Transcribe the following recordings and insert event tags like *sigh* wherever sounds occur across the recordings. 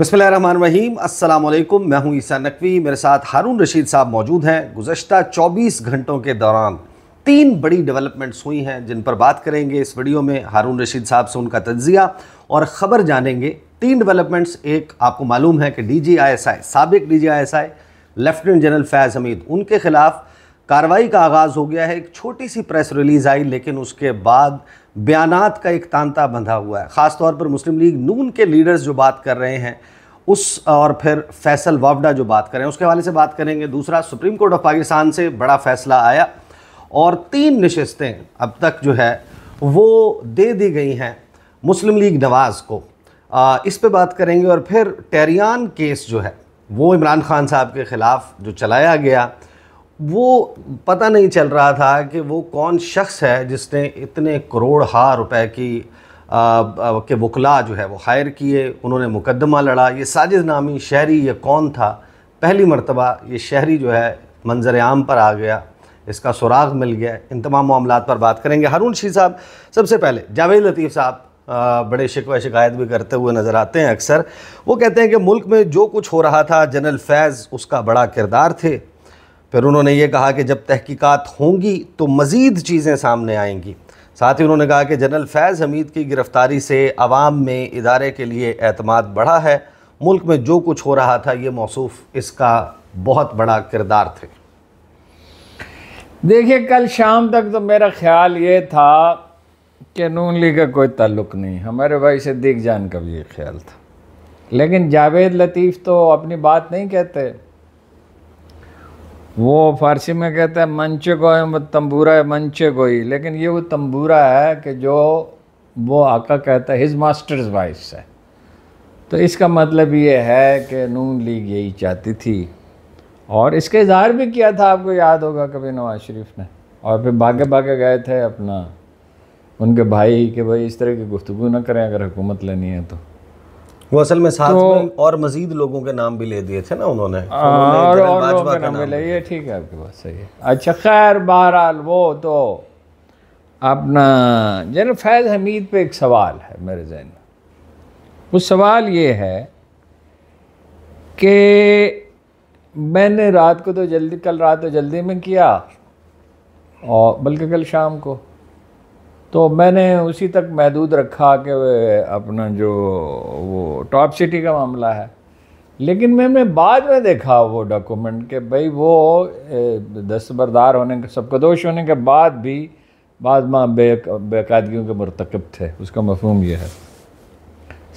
बसमीम अल्लाम मैं हूं ईसा नकवी मेरे साथ हारून रशीद साहब मौजूद हैं गुजशत 24 घंटों के दौरान तीन बड़ी डेवलपमेंट्स हुई हैं जिन पर बात करेंगे इस वीडियो में हारून रशीद साहब से उनका तजिया और ख़बर जानेंगे तीन डेवलपमेंट्स एक आपको मालूम है कि D G I S I सबक D G I S I lieutenant general Faiz Hameed उनके खिलाफ कार्रवाई का आगाज़ हो गया है एक छोटी सी प्रेस रिलीज़ आई लेकिन उसके बाद बयानात का एक तांता बंधा हुआ है ख़ास तौर पर मुस्लिम लीग नून के लीडर्स जो बात कर रहे हैं उस और फिर फैसल वावडा जो बात कर रहे हैं उसके हवाले से बात करेंगे दूसरा सुप्रीम कोर्ट ऑफ पाकिस्तान से बड़ा फैसला आया और तीन नशस्तें अब तक जो है वो दे दी गई हैं मुस्लिम लीग नवाज़ को आ, इस पर बात करेंगे और फिर टेरियान केस जो है वो इमरान खान साहब के ख़िलाफ़ जो चलाया गया वो पता नहीं चल रहा था कि वो कौन शख्स है जिसने इतने करोड़ हा रुपए की आ, आ, के वकला जो है वो हायर किए उन्होंने मुकदमा लड़ा ये साजिद नामी शहरी ये कौन था पहली मरतबा ये शहरी जो है मंजर आम पर आ गया इसका सुराग मिल गया इन तमाम मामला पर बात करेंगे हारून शी साहब सबसे पहले जावेद लतीफ़ साहब बड़े शिकवा शिकायत भी करते हुए नज़र आते हैं अक्सर वो कहते हैं कि मुल्क में जो कुछ हो रहा था जनरल फैज़ उसका बड़ा किरदार थे फिर उन्होंने ये कहा कि जब तहकीकात होंगी तो मज़ीद चीज़ें सामने आएंगी साथ ही उन्होंने कहा कि जनरल फैज़ हमीद की गिरफ़्तारी से आवाम में इदारे के लिए अतमाद बढ़ा है मुल्क में जो कुछ हो रहा था ये मौसू इसका बहुत बड़ा किरदार थे देखिए कल शाम तक तो मेरा ख्याल ये था कि नून लीग का कोई ताल्लुक नहीं हमारे भाई सिद्दीक जान का भी ये ख्याल था लेकिन जावेद लतीफ़ तो अपनी बात नहीं कहते वो फारसी में कहते हैं मंच को तंबूरा है मंचे गोई लेकिन ये वो तंबूरा है कि जो वो आका कहता है हिज मास्टर्स वाइफ है तो इसका मतलब ये है कि नून लीग यही चाहती थी और इसका इजहार भी किया था आपको याद होगा कभी नवाज शरीफ ने और फिर भागे भागे गए थे अपना उनके भाई कि भाई इस तरह की गुफ्तु ना करें अगर हुकूमत लेनी है तो वो असल में साथ तो, में और मजीद लोगों के नाम भी ले दिए थे ना उन्होंने, हाँ, और, और लोगों नाम ले ये ठीक है आपके पास सही है अच्छा खैर बहरहाल वो तो अपना जनरल फैज़ हमीद पे एक सवाल है मेरे जहन में वो सवाल ये है कि मैंने रात को तो जल्दी कल रात तो जल्दी में किया और बल्कि कल शाम को तो मैंने उसी तक महदूद रखा कि अपना जो वो टॉप सिटी का मामला है लेकिन मैंने बाद में देखा वो डॉक्यूमेंट कि भाई वो दस्तबरदार होने के सबकदोश होने के बाद भी बाद में बेकादगियों के मरतकब थे उसका मफहम यह है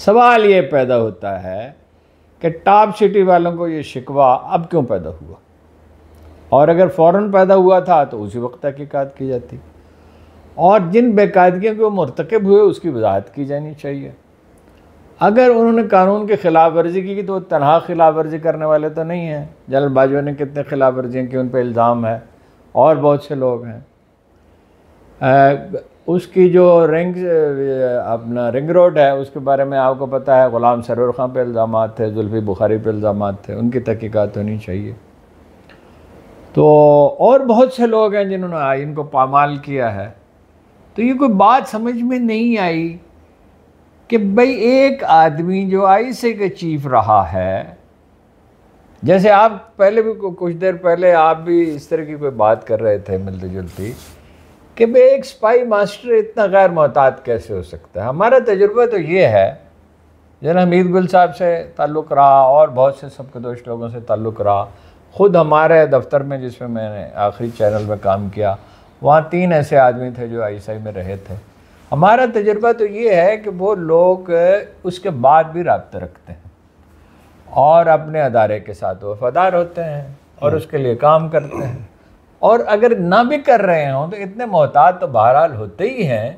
सवाल ये पैदा होता है कि टॉप सिटी वालों को ये शिकवा अब क्यों पैदा हुआ और अगर फ़ौर पैदा हुआ था तो उसी वक्त तहकीक़ात की जाती और जिन बेकायदगियों के वो मरतकब हुए उसकी वजाहत की जानी चाहिए अगर उन्होंने कानून के खिलाफ वर्जी की तो वो तनहा खिलाफ वर्जी करने वाले तो नहीं हैं जनरल बाजवा ने कितने खिलाफ वर्जियाँ की उन पर इल्ज़ाम है और बहुत से लोग हैं उसकी जो रिंग अपना रिंग रोड है उसके बारे में आपको पता है ग़ुलाम सरवर खां पर इल्ज़ाम थे जुल्फ़ी बुखारी पर इल्ज़ाम थे उनकी तहकीक़त होनी चाहिए तो और बहुत से लोग हैं जिन्होंने इनको पामाल किया है तो ये कोई बात समझ में नहीं आई कि भाई एक आदमी जो आई से के चीफ रहा है जैसे आप पहले भी कुछ देर पहले आप भी इस तरह की कोई बात कर रहे थे मिलते जुलती कि भाई एक स्पाई मास्टर इतना गैर मोहतात कैसे हो सकता है हमारा तजुर्बा तो ये है जना हमीद गुल साहब से ताल्लुक़ रहा और बहुत से सबके दोस्त लोगों से ताल्लुक़ रहा ख़ुद हमारे दफ्तर में जिसमें मैंने आखिरी चैनल में काम किया वहाँ तीन ऐसे आदमी थे जो आईसाई में रहे थे हमारा तजर्बा तो ये है कि वो लोग उसके बाद भी रबते रखते हैं और अपने अदारे के साथ वफादार होते हैं और हम्म। उसके लिए काम करते हैं और अगर ना भी कर रहे हों तो इतने मोहतात तो बहरहाल होते ही हैं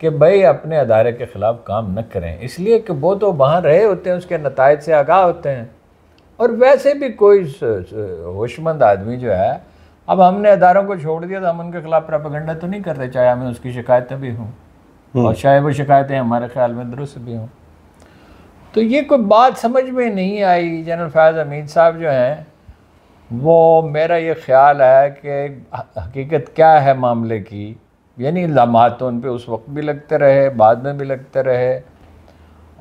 कि भाई अपने अदारे के ख़िलाफ़ काम न करें इसलिए कि वो तो वहाँ रहे होते हैं उसके नतज से आगाह होते हैं और वैसे भी कोई होशमंद आदमी जो है अब हमने अदारों को छोड़ दिया तो हम उनके खिलाफ प्रापगंडा तो नहीं करते चाहे हमें उसकी शिकायतें भी हों हम्म। और चाहे वो शिकायतें हमारे ख्याल में दुरुस्त भी हों तो ये कोई बात समझ में नहीं आई जनरल फैज़ हमीद साहब जो हैं वो मेरा ये ख्याल है कि हकीकत क्या है मामले की यानी इल्ज़ाम तो उन पर उस वक्त भी लगते रहे बाद में भी लगते रहे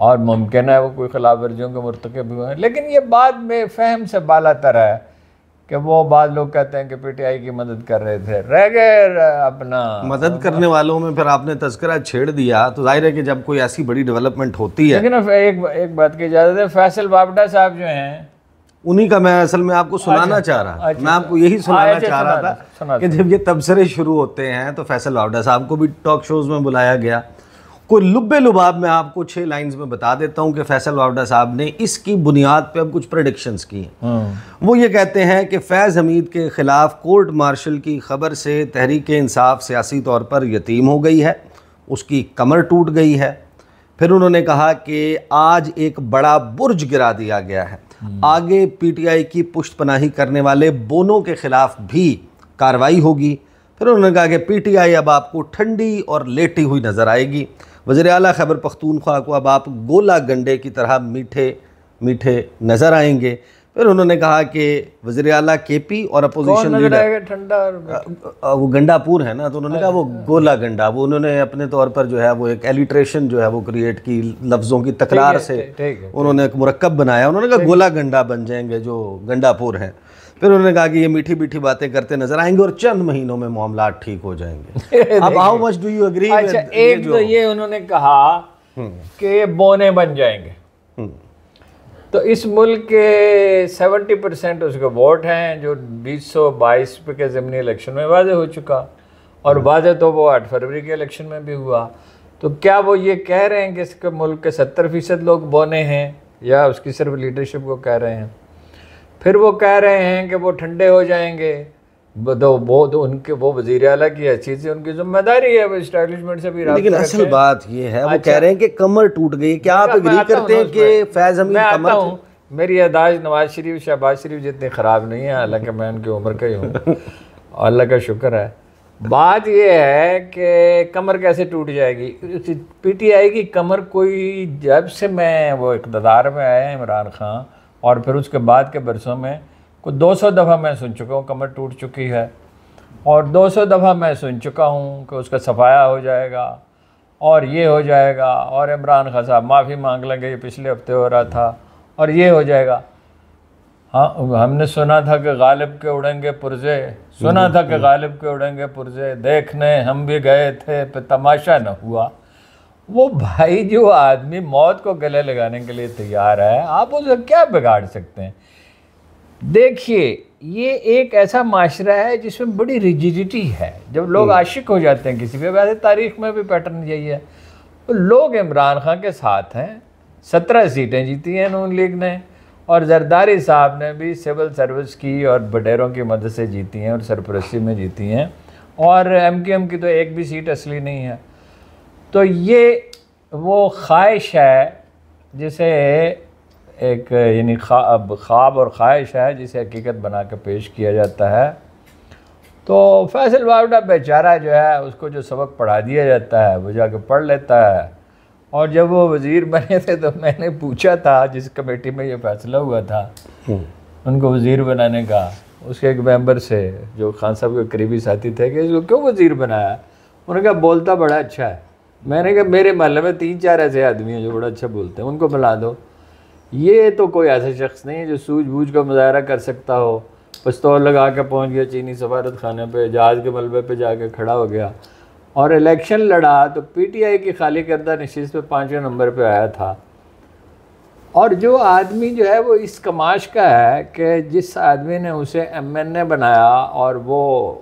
और मुमकिन है वो कोई खिलाफ वर्जियों के मरतकब हुए हैं लेकिन ये बाद में फहम से बाला तर है कि वो बाद लोग कहते हैं कि पीटीआई की मदद कर रहे थे रह गए अपना मदद करने वालों में फिर आपने तस्करा छेड़ दिया तो जाहिर है कि जब कोई ऐसी बड़ी डेवलपमेंट होती है लेकिन एक एक बात की इजाज़त है फैसल बाबडा साहब जो हैं उन्हीं का मैं असल में आपको सुनाना अच्छा, चाह रहा अच्छा, मैं आपको यही हाँ, सुनाना अच्छा, चाह रहा था कि जब ये तबसरे शुरू होते हैं तो फैसल बाबडा साहब को भी टॉक शोज़ में बुलाया गया कोई लुब्बे लुबाब में आपको छह लाइंस में बता देता हूँ कि फैसल वावडा साहब ने इसकी बुनियाद पे अब कुछ प्रडिक्शंस की हैं हाँ। वो ये कहते हैं कि फैज़ हमीद के ख़िलाफ़ कोर्ट मार्शल की खबर से तहरीक इंसाफ सियासी तौर पर यतीम हो गई है उसकी कमर टूट गई है फिर उन्होंने कहा कि आज एक बड़ा बुर्ज गिरा दिया गया है हम्म। आगे पीटीआई की पुष्ट पनाही करने वाले बोनों के ख़िलाफ़ भी कार्रवाई होगी फिर उन्होंने कहा कि पीटीआई अब आपको ठंडी और लेटी हुई नज़र आएगी वज़र अली खैबर पख्तूनख्वा को अब आप गोला गंडे की तरह मीठे मीठे नज़र आएंगे फिर उन्होंने कहा कि वजर अला के पी और अपोजिशन वो गंडापुर है ना तो उन्होंने कहा वो हाँ। गोला गंडा वो उन्होंने अपने तौर पर जो है वो एक एलिट्रेशन जो है वो क्रिएट की लफ्ज़ों की तकरार से उन्होंने एक मरकब बनाया उन्होंने कहा गोला गंडा बन जाएंगे जो गंडापुर हैं फिर उन्होंने कहा कि ये मीठी मीठी बातें करते नजर आएंगे और चंद महीनों में मामला ठीक हो जाएंगे *laughs* अब how much do you agree अच्छा एक तो ये उन्होंने कहा हम्म। कि ये बोने बन जाएंगे हम्म। तो इस मुल्क के 70 परसेंट उसके वोट हैं जो 2022 के ज़मनी इलेक्शन में वाजे हो चुका और हम्म। वाजे तो वो 8 फरवरी के इलेक्शन में भी हुआ तो क्या वो ये कह रहे हैं कि इसके मुल्क के 70 फ़ीसद लोग बोने हैं या उसकी सिर्फ लीडरशिप को कह रहे हैं फिर वो कह रहे हैं कि वो ठंडे हो जाएंगे तो वो तो उनके वो वजीर अला की अच्छी थी उनकी जिम्मेदारी है इस्टेबलिशमेंट से भी लेकिन असल बात ये है वो अच्छा। कह रहे हैं कि कमर टूट गई क्या आप एग्री करते हैं कि फैज हम कमर मेरी अदाज नवाज शरीफ शहबाज शरीफ जितनी ख़राब नहीं है हालांकि मैं उनकी उम्र का ही हूँ *laughs* अल्लाह का शुक्र है बात यह है कि कमर कैसे टूट जाएगी पीटीआई की कमर कोई जब से मैं वो इकतदार में आया इमरान खान और फिर उसके बाद के बरसों में कुछ 200 दफ़ा मैं सुन चुका हूँ कमर टूट चुकी है और 200 दफ़ा मैं सुन चुका हूँ कि उसका सफाया हो जाएगा और ये हो जाएगा और इमरान खान साहब माफ़ी मांग लेंगे ये पिछले हफ्ते हो रहा था और ये हो जाएगा हाँ हमने सुना था कि गालिब के उड़ेंगे पुरजे सुना था कि गालिब के उड़ेंगे पुरजे देखने हम भी गए थे पर तमाशा न हुआ वो भाई जो आदमी मौत को गले लगाने के लिए तैयार है आप उसे क्या बिगाड़ सकते हैं देखिए ये एक ऐसा माशरा है जिसमें बड़ी रिजिडिटी है जब लोग हम्म। आशिक हो जाते हैं किसी पे वैसे तारीख में भी पैटर्न यही है तो लोग इमरान खान के साथ हैं सत्रह सीटें जीती हैं नून लीग ने और जरदारी साहब ने भी सिविल सर्विस की और बटेरों की मदद से जीती हैं और सरपरस्ती में जीती हैं और एम की तो एक भी सीट असली नहीं है तो ये वो ख्वाहिश है जिसे एक यानी ख्वाब ख्वाब और ख्वाहिश है जिसे हकीकत बना के पेश किया जाता है तो फैसल वावडा बेचारा जो है उसको जो सबक पढ़ा दिया जाता है वो जाके पढ़ लेता है और जब वो वज़ीर बने थे तो मैंने पूछा था जिस कमेटी में ये फैसला हुआ था हम्म। उनको वज़ीर बनाने का उसके एक मेंबर से जो खान साहब के करीबी साथी थे कि इसको क्यों वज़ीर बनाया उन्होंने कहा बोलता बड़ा अच्छा है मैंने कहा मेरे महल में तीन चार ऐसे आदमी हैं जो बड़ा अच्छा बोलते हैं उनको मिला दो ये तो कोई ऐसा शख्स नहीं है जो सूझबूझ का मुजाहरा कर सकता हो पस्तौल लगा के पहुंच गया चीनी सफारत खाने पे जहाज के मलबे पे जाके खड़ा हो गया और इलेक्शन लड़ा तो पीटीआई की खाली करदा नशीस पे पाँचवें नंबर पे आया था और जो आदमी जो है वो इस कमाश का है कि जिस आदमी ने उसे एम एन ए बनाया और वो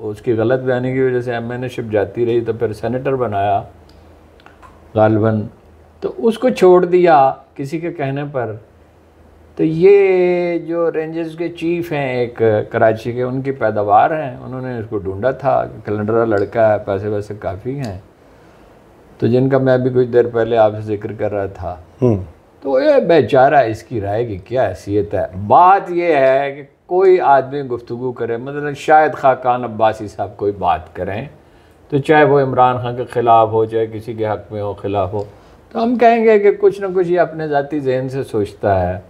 उसकी गलत बयानी की वजह से एम एन ए शिप जाती रही तो फिर सेनेटर बनाया गालबन तो उसको छोड़ दिया किसी के कहने पर तो ये जो रेंजर्स के चीफ हैं एक कराची के उनकी पैदावार हैं उन्होंने इसको ढूंढा था कैलेंडर लड़का है पैसे वैसे काफ़ी हैं तो जिनका मैं अभी कुछ देर पहले आपसे जिक्र कर रहा था हम्म। तो ये बेचारा इसकी राय की क्या हैसियत है बात यह है कि कोई आदमी गुफ्तु करे मतलब शायद खाकान अब्बासी साहब कोई बात करें तो चाहे वो इमरान खान के ख़िलाफ़ हो चाहे किसी के हक़ में हो खिलाफ हो तो हम कहेंगे कि कुछ ना कुछ ये अपने ज़ाती जहन से सोचता है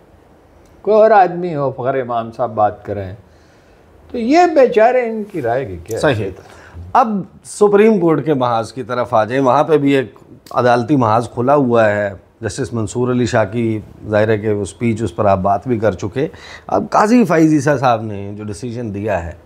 कोई और आदमी हो फ़खर इमाम साहब बात करें तो ये बेचारे इनकी राय की क्या सही है अब सुप्रीम कोर्ट के महाज की तरफ आ जाए वहाँ पर भी एक अदालती महाज खुला हुआ है जस्टिस मंसूर अली शाह की ज़ाहिर के स्पीच उस पर आप बात भी कर चुके अब काजी फ़ाइजी साहब ने जो डिसीजन दिया है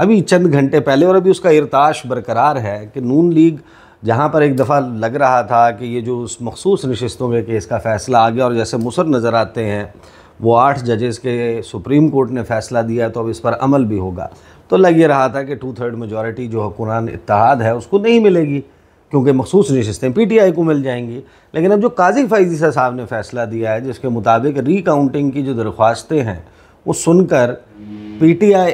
अभी चंद घंटे पहले और अभी उसका इरताश बरकरार है कि नून लीग जहाँ पर एक दफ़ा लग रहा था कि ये जो उस मखसूस नशस्तों के केस का फ़ैसला आ गया और जैसे मुसर नज़र आते हैं वो आठ जजेस के सुप्रीम कोर्ट ने फ़ैसला दिया तो अब इस पर अमल भी होगा तो लग ये रहा था कि टू थर्ड मेजॉरिटी जो हुकुरान इतिहाद है उसको नहीं मिलेगी क्योंकि मखसूस नशस्तें पी टी आई को मिल जाएंगी लेकिन अब जो काजी फैजी साहब ने फ़ैसला दिया है जिसके मुताबिक रीकाउंटिंग की जो दरख्वास्तें हैं वो सुनकर पी टी आई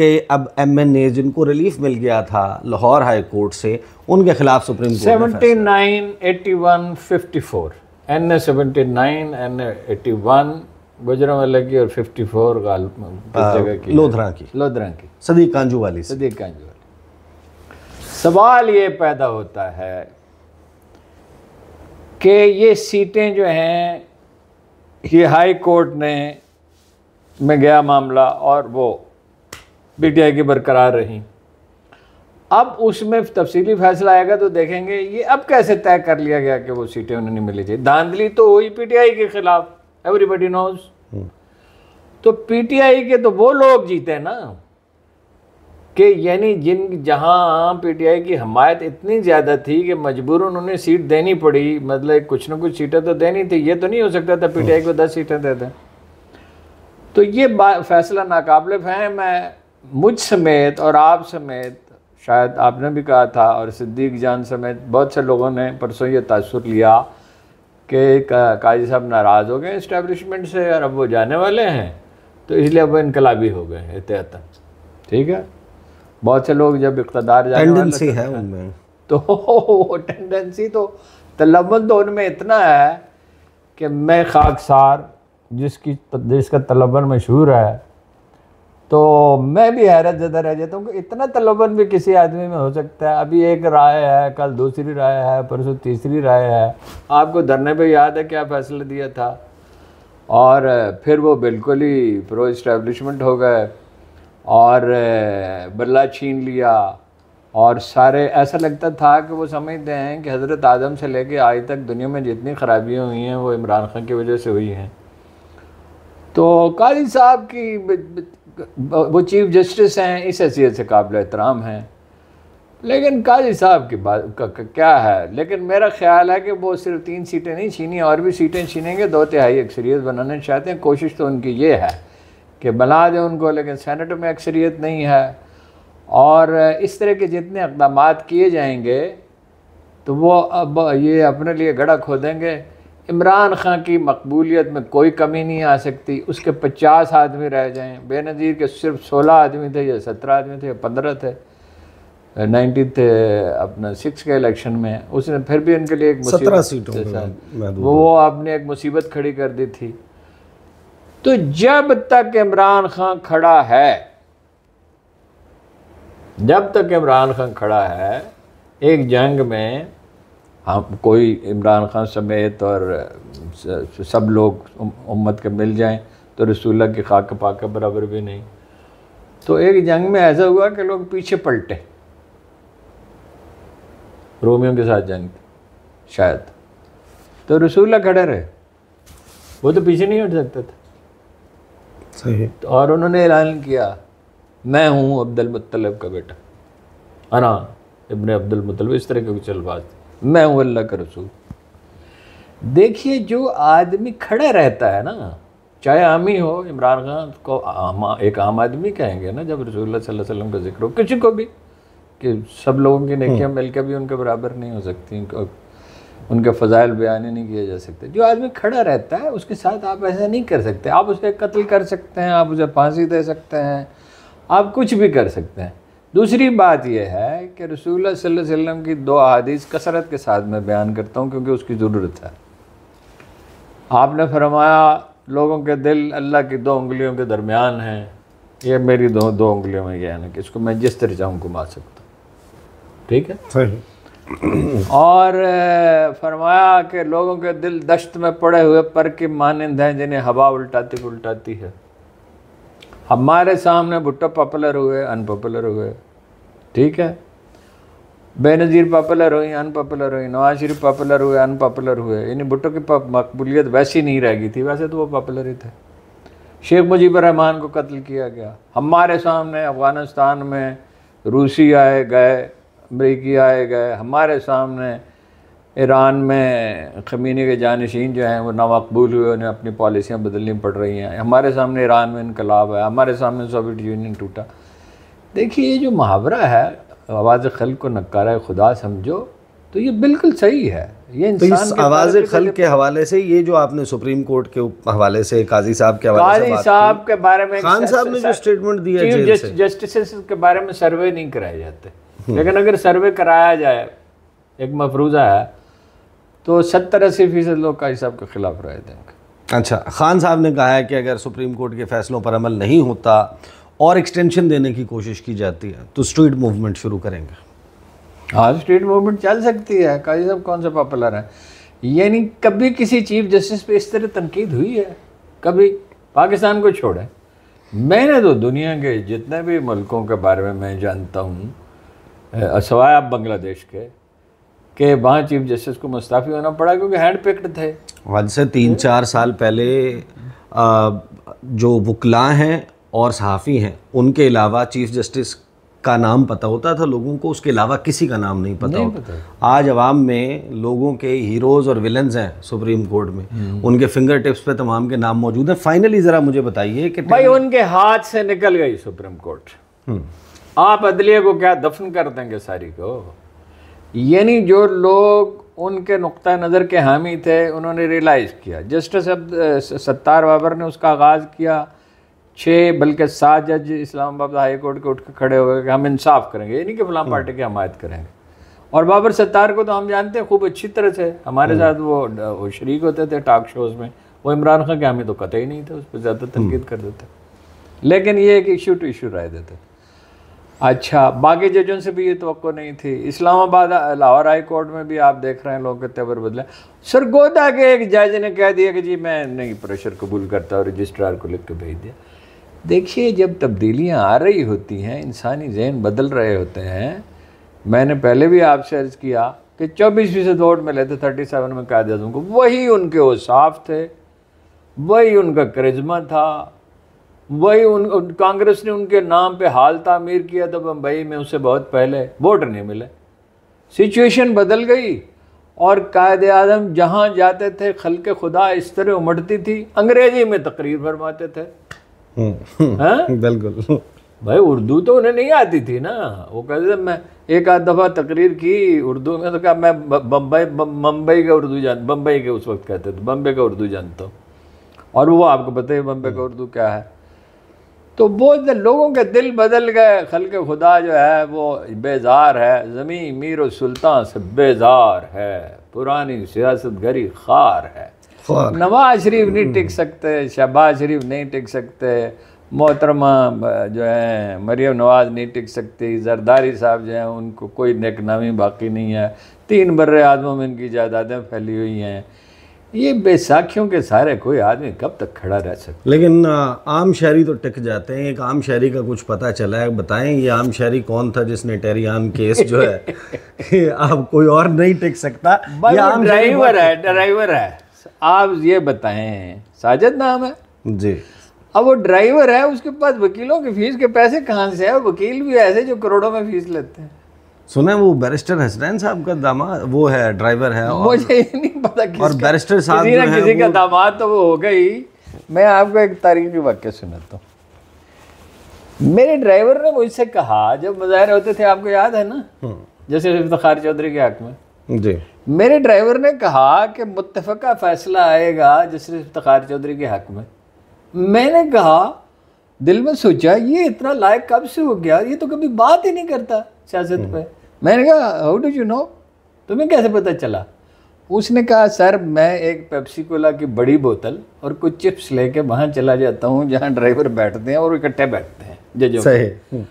कि अब एम एन ए जिनको रिलीफ मिल गया था लाहौर हाई कोर्ट से उनके खिलाफ supreme court seventy nine eighty one fifty four and a seventy nine and eighty one वाले की और फिफ्टी फोर की लोधरा की लोधरा की सदी कांजू वाली सदी कांजू वाली सवाल ये पैदा होता है कि ये सीटें जो हैं ये हाई कोर्ट ने में गया मामला और वो बी टी आई की बरकरार रही अब उसमें तफसीली फैसला आएगा तो देखेंगे ये अब कैसे तय कर लिया गया कि वो सीटें उन्हें नहीं मिली थी धांधली तो हुई पीटीआई के खिलाफ एवरीबडी नोज हम्म। तो पीटीआई के तो वो लोग जीते ना कि यानी जिन जहां पीटीआई की हमायत इतनी ज़्यादा थी कि मजबूर उन्होंने सीट देनी पड़ी मतलब कुछ ना कुछ सीटें तो देनी थी ये तो नहीं हो सकता था पीटीआई को हम्म। दस सीटें दे दें तो ये फैसला नाकाबले है मैं मुझ समेत और आप समेत शायद आपने भी कहा था और सिद्दीक जान समेत बहुत से लोगों ने परसों ये तासर लिया कि काजी साहब नाराज़ हो गए इस्टेब्लिशमेंट से और अब वो जाने वाले हैं तो इसलिए अब वो इनकलाबी हो गए एहतियातन ठीक है बहुत से लोग जब इकतदार जाते हैं तो वो टेंडेंसी अच्छा। तो, *laughs* तो तलबन तो उनमें इतना है कि मैं खाकसार जिसकी जिसका तलबन मशहूर है तो मैं भी हैरत ज़्यादा रह जाता हूँ कि इतना तलबन भी किसी आदमी में हो सकता है अभी एक राय है कल दूसरी राय है परसों तीसरी राय है आपको धरने पे याद है क्या फैसला दिया था और फिर वो बिल्कुल ही प्रो इस्टेब्लिशमेंट हो गए और बल्ला छीन लिया और सारे ऐसा लगता था कि वो समझते हैं कि हज़रत आदम से लेके आज तक दुनिया में जितनी खराबियाँ हुई हैं वो इमरान खान की वजह से हुई हैं तो काली साहब की वो चीफ जस्टिस हैं इस हैसियत से काबिल एहतराम हैं लेकिन काजी साहब की बात का, क्या है लेकिन मेरा ख्याल है कि वो सिर्फ तीन सीटें नहीं छीनी और भी सीटें छीनेंगे दो तिहाई अक्सरीत बनाना चाहते हैं कोशिश तो उनकी ये है कि बना दें उनको लेकिन सेनेट में अक्सरीत नहीं है और इस तरह के जितने इकदाम किए जाएंगे तो वो अब ये अपने लिए गड़ा खोदेंगे इमरान खान की मकबूलीत में कोई कमी नहीं आ सकती उसके पचास आदमी रह जाएँ बेनज़ीर के सिर्फ सोलह आदमी थे या सत्रह आदमी थे या पंद्रह थे नाइन्टी थे अपना सिक्स के इलेक्शन में उसने फिर भी उनके लिए एक वो वो आपने एक मुसीबत खड़ी कर दी थी तो जब तक इमरान खान खड़ा है जब तक इमरान खान खड़ा है एक जंग में हम हाँ, कोई इमरान खान समेत और सब लोग उम्मत के मिल जाएं तो रसूल्ला की खाक पाक बराबर भी नहीं तो एक जंग में ऐसा हुआ कि लोग पीछे पलटे रोमियों के साथ जंग शायद तो रसूल्ला खड़े रहे वो तो पीछे नहीं हट सकता था सही तो और उन्होंने ऐलान किया मैं हूँ अब्दुल मुतलब का बेटा अना इबन अब्दुल मुतलब इस तरह के कुछ अल्फाज थे मैं हूँ अल्लाह का रसूल देखिए जो आदमी खड़ा रहता है ना चाहे आम ही हो इमरान खान को आम एक आम आदमी कहेंगे ना जब रसूलुल्लाह सल्लल्लाहु अलैहि वसल्लम का जिक्र हो किसी को भी कि सब लोगों की नेकियां हम्म। मिलकर भी उनके बराबर नहीं हो सकती उनके फ़जाइल बयान नहीं किए जा सकते जो आदमी खड़ा रहता है उसके साथ आप ऐसा नहीं कर सकते आप उसे कत्ल कर सकते हैं आप उसे फांसी दे सकते हैं आप कुछ भी कर सकते हैं दूसरी बात यह है कि रसूल वसम की दो अदीस कसरत के साथ मैं बयान करता हूँ क्योंकि उसकी ज़रूरत है आपने फरमाया लोगों के दिल अल्लाह की दो उंगलियों के दरमियान हैं ये मेरी दो दो उंगलियों में यह है ना कि इसको मैं जिस तरह चाहूँ घुमा सकता हूँ ठीक है और फरमाया कि लोगों के दिल दश्त में पड़े हुए पर के मानंद हैं जिन्हें हवा उल्टाती उल्टाती है हमारे सामने भुट्टो पॉपुलर हुए अनपॉपुलर हुए ठीक है बेनज़ीर पॉपुलर हुई अनपॉपुलर हुई नवाज शरीफ पॉपुलर हुए अनपॉपुलर हुए यानी भुट्टो की मकबूलियत वैसी नहीं रह गई थी वैसे तो वो पॉपुलर ही थे शेख मुजीब रहमान को कत्ल किया गया हमारे सामने अफ़गानिस्तान में रूसी आए गए अमरीकी आए गए हमारे सामने ईरान में खमीने के जानशीन जो हैं वो नामकबूल हुए उन्हें अपनी पॉलिसियाँ बदलनी पड़ रही हैं हमारे सामने ईरान में इनकलाब है हमारे सामने सोवियत यूनियन टूटा देखिए ये जो मुहावरा है आवाज़ खल को नकारा खुदा समझो तो ये बिल्कुल सही है ये तो आवाज़ खल के हवाले से ये जो आपने सुप्रीम कोर्ट के हवाले से काजी साहब के हवाले साहब के बारे में खान साहब ने जो स्टेटमेंट दिया है जस्टिस के बारे में सर्वे नहीं कराए जाते हम्म। लेकिन अगर सर्वे कराया जाए एक मफरूज़ा है तो सत्तर अस्सी फीसद लोग काजी साहब के ख़िलाफ़ राय देंगे अच्छा खान साहब ने कहा है कि अगर सुप्रीम कोर्ट के फैसलों पर अमल नहीं होता और एक्सटेंशन देने की कोशिश की जाती है तो स्ट्रीट मूवमेंट शुरू करेंगे हाँ स्ट्रीट मूवमेंट चल सकती है काजी साहब कौन सा पॉपुलर है यानी कभी किसी चीफ जस्टिस पे इस तरह तनकीद हुई है कभी पाकिस्तान को छोड़े मैंने तो दुनिया के जितने भी मुल्कों के बारे में मैं जानता हूँ सवाए आप बांग्लादेश के कि वहाँ चीफ जस्टिस को मुस्ताफ़ी होना पड़ा क्योंकि हैंड पिक्ड थे वन से तीन चार साल पहले आ, जो वकला हैं और सहाफ़ी हैं उनके अलावा चीफ़ जस्टिस का नाम पता होता था लोगों को उसके अलावा किसी का नाम नहीं पता नहीं होता पता। आज आवाम में लोगों के हीरोज़ और विलन्स हैं सुप्रीम कोर्ट में हम्म। उनके फिंगर टिप्स पे तमाम के नाम मौजूद हैं फाइनली ज़रा मुझे बताइए कि भाई उनके हाथ से निकल गई सुप्रीम कोर्ट हम्म। आप अदलिया को क्या दफन कर देंगे सारी को यानी जो लोग उनके नुक़ नज़र के हामी थे उन्होंने रियलाइज़ किया जस्टिस अब सत्तार बाबर ने उसका आगाज़ किया छः बल्कि सात जज इस्लामाबाद हाई कोर्ट के उठ के खड़े हो गए कि हम इंसाफ करेंगे ये नहीं कि फलाम पार्टी की हमायत करेंगे और बाबर सत्तार को तो हम जानते हैं खूब अच्छी तरह से हमारे हम्म। साथ वो, वो शरीक होते थे टॉक शोज़ में वो इमरान खान के हमें तो कतई नहीं थे उस पर ज़्यादा तनकीद हम्म। कर देते लेकिन ये एक इशू टू इशू राय देते अच्छा बाकी जजों से भी ये तो नहीं थी इस्लामाबाद लाहौर हाई कोर्ट में भी आप देख रहे हैं लोग के तेवर बदले सरगोदा के एक जज ने कह दिया कि जी मैं नहीं प्रेशर कबूल करता और रजिस्ट्रार को लिख के भेज दिया देखिए जब तब्दीलियाँ आ रही होती हैं इंसानी जहन बदल रहे होते हैं मैंने पहले भी आपसे अर्ज़ किया कि चौबीसवीं से वोट मिले थे थर्टी सेवन में कायद अजम को वही उनके साफ थे वही उनका करिज्मा था वही उन कांग्रेस ने उनके नाम पे हाल तामीर किया था बम्बई में उससे बहुत पहले वोट नहीं मिले सिचुएशन बदल गई और कायद अजम जहाँ जाते थे खल के खुदा इस तरह उमड़ती थी अंग्रेज़ी में तकरीर फरमाते थे हाँ? *laughs* बिल्कुल भाई उर्दू तो उन्हें नहीं आती थी ना वो कहते थे मैं एक आध दफ़ा तकरीर की उर्दू में तो कहा मैं बम्बई बम्बई का उर्दू जान बम्बई के उस वक्त कहते थे बम्बे का उर्दू जानता हूँ और वो आपको पता है बम्बे का हाँ। उर्दू क्या है तो वो लोगों के दिल बदल गए खल के खुदा जो है वो बेजार है ज़मीन मीर सुल्तान से बेजार है पुरानी सियासत गरी खार है नवाज शरीफ नहीं टिक सकते शहबाज शरीफ नहीं टिक सकते मोहतरमा जो है मरियम नवाज नहीं टिक सकती जरदारी साहब जो हैं उनको कोई नेकनामी बाकी नहीं है तीन बर्रे आदमों में इनकी जायदादें फैली हुई हैं ये बैसाखियों के सारे कोई आदमी कब तक खड़ा रह सकता लेकिन आम शहरी तो टिक जाते हैं एक आम शहरी का कुछ पता चला है बताएं ये आम शहरी कौन था जिसने टेरी आम केस जो है *laughs* आप कोई और नहीं टिक सकता ड्राइवर है ड्राइवर है आप ये बताएं साजद नाम है जी अब वो ड्राइवर है उसके पास वकीलों की फीस के पैसे कहाँ से है और वकील भी ऐसे जो करोड़ों में फीस लेते हैं सुने वो बैरिस्टर हसनैन साहब का दामाद वो है ड्राइवर है और मुझे ये नहीं पता किसका और बैरिस्टर साहब किसी ना किसी का दामाद तो वो हो गई मैं आपको एक तारीखी वाक्य सुनाता हूँ मेरे ड्राइवर ने मुझसे कहा जब मुजाहरे होते थे आपको याद है ना हम्म। जैसे इफ्तार चौधरी के हक में जी मेरे ड्राइवर ने कहा कि मुतफ़ा फ़ैसला आएगा जसर इफ्तार चौधरी के हक़ में मैंने कहा दिल में सोचा ये इतना लायक कब से हो गया ये तो कभी बात ही नहीं करता सियासत हम्म। पे मैंने कहा हाउ डू यू नो तुम्हें कैसे पता चला उसने कहा सर मैं एक पेप्सी कोला की बड़ी बोतल और कुछ चिप्स लेके वहाँ चला जाता हूँ जहाँ ड्राइवर बैठते हैं और इकट्ठे बैठते हैं जजों सही हम्म।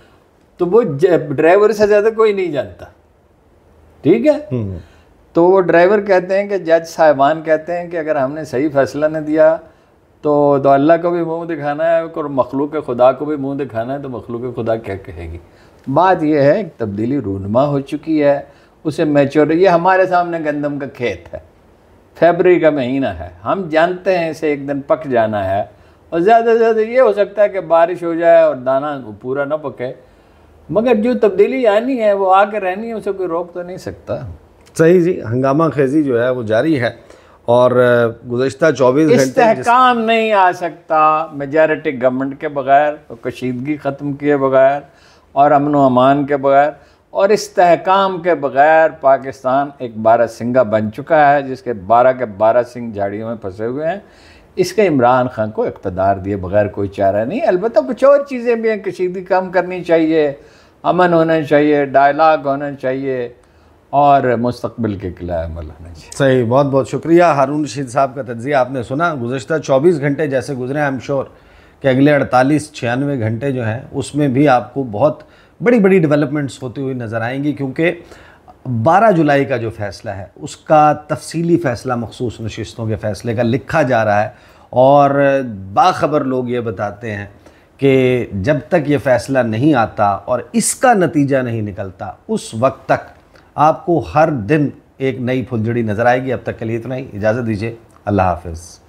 तो वो ड्राइवर से ज़्यादा कोई नहीं जानता ठीक है हम्म। तो वो ड्राइवर कहते हैं कि जज साहिबान कहते हैं कि अगर हमने सही फैसला नहीं दिया तो तो अल्लाह को भी मुंह दिखाना है और मखलूक खुदा को भी मुंह दिखाना है तो मखलूक खुदा क्या कहेगी बात यह है तब्दीली रूनमा हो चुकी है उसे मैच्योर ये हमारे सामने गंदम का खेत है फेबरी का महीना है हम जानते हैं इसे एक दिन पक जाना है और ज़्यादा से ज़्यादा ये हो सकता है कि बारिश हो जाए और दाना पूरा ना पके मगर जो तब्दीली आनी है वो आके रहनी है उसे कोई रोक तो नहीं सकता सही जी हंगामा खेजी जो है वो जारी है और गुजशत चौबीस घंटे काम नहीं आ सकता मेजॉरिटी गवर्नमेंट के बगैर तो कशीदगी ख़त्म किए बगैर और अमन अमान के बगैर और इसकाम के बगैर पाकिस्तान एक बारह सिंगा बन चुका है जिसके बारह के बारह सिंह झाड़ियों में फंसे हुए हैं इसके इमरान खान को इकतदार दिए बगैर कोई चारा नहीं अलबत्त कुछ और चीज़ें भी हैं कशीदगी कम करनी चाहिए अमन होना चाहिए डायलाग होना चाहिए और मुस्तबिल के किला मौलाना जी सही बहुत बहुत शुक्रिया हारून रशीद साहब का तजिया आपने सुना गुजशत चौबीस घंटे जैसे गुजरे आई एम श्योर कि अगले अड़तालीस छियानवे घंटे जो हैं उसमें भी आपको बहुत बड़ी बड़ी डेवलपमेंट्स होती हुई नज़र आएंगी क्योंकि 12 जुलाई का जो फ़ैसला है उसका तफसीली फ़ैसला मखसूस नशस्तों के फ़ैसले का लिखा जा रहा है और बाखबर लोग ये बताते हैं कि जब तक ये फ़ैसला नहीं आता और इसका नतीजा नहीं निकलता उस वक्त तक आपको हर दिन एक नई फुलझड़ी नज़र आएगी अब तक के लिए इतना ही इजाज़त दीजिए अल्लाह हाफिज़